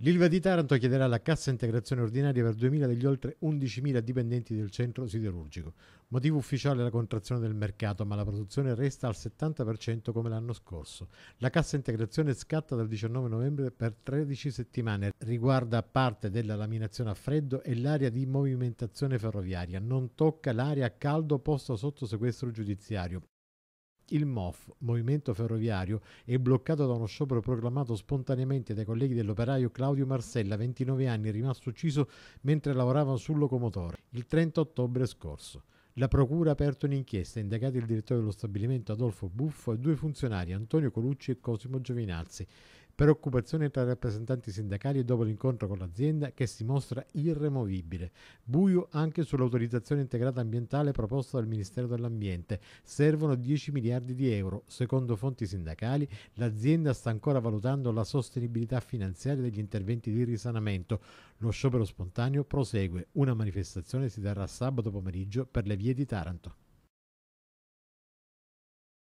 L'ILVA di Taranto chiederà la cassa integrazione ordinaria per 2.000 degli oltre 11.000 dipendenti del centro siderurgico. Motivo ufficiale è la contrazione del mercato, ma la produzione resta al 70% come l'anno scorso. La cassa integrazione scatta dal 19 novembre per 13 settimane, riguarda parte della laminazione a freddo e l'area di movimentazione ferroviaria, non tocca l'area a caldo posta sotto sequestro giudiziario il MOF, Movimento Ferroviario, è bloccato da uno sciopero proclamato spontaneamente dai colleghi dell'operaio Claudio Marcella, 29 anni, rimasto ucciso mentre lavorava sul locomotore, il 30 ottobre scorso. La Procura ha aperto un'inchiesta, indagati il direttore dello stabilimento Adolfo Buffo e due funzionari, Antonio Colucci e Cosimo Giovinazzi preoccupazione tra i rappresentanti sindacali dopo l'incontro con l'azienda che si mostra irremovibile. Buio anche sull'autorizzazione integrata ambientale proposta dal Ministero dell'Ambiente. Servono 10 miliardi di euro. Secondo fonti sindacali, l'azienda sta ancora valutando la sostenibilità finanziaria degli interventi di risanamento. Lo sciopero spontaneo prosegue. Una manifestazione si terrà sabato pomeriggio per le vie di Taranto.